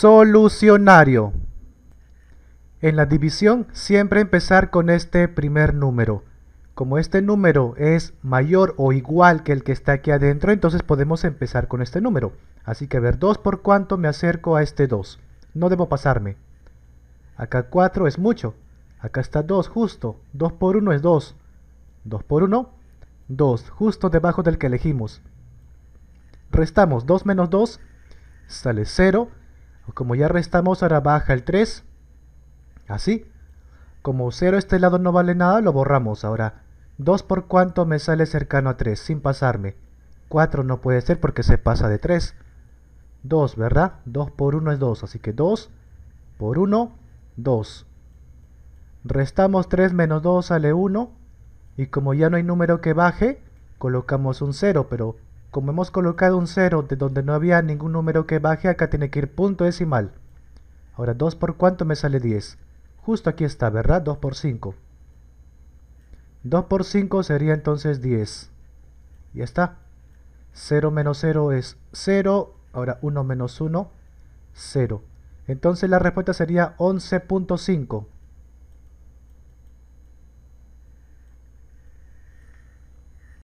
Solucionario. En la división siempre empezar con este primer número. Como este número es mayor o igual que el que está aquí adentro, entonces podemos empezar con este número. Así que a ver, 2 por cuánto me acerco a este 2. No debo pasarme. Acá 4 es mucho. Acá está 2, justo. 2 por 1 es 2. 2 por 1, 2, justo debajo del que elegimos. Restamos 2 menos 2, sale 0. Pues como ya restamos, ahora baja el 3. Así. Como 0 este lado no vale nada, lo borramos. Ahora, 2 por cuánto me sale cercano a 3, sin pasarme. 4 no puede ser porque se pasa de 3. 2, ¿verdad? 2 por 1 es 2, así que 2 por 1, 2. Restamos 3 menos 2 sale 1. Y como ya no hay número que baje, colocamos un 0, pero como hemos colocado un 0 de donde no había ningún número que baje, acá tiene que ir punto decimal. Ahora 2 por cuánto me sale 10. Justo aquí está, ¿verdad? 2 por 5. 2 por 5 sería entonces 10. Ya está. 0 menos 0 es 0. Ahora 1 menos 1, 0. Entonces la respuesta sería 11.5.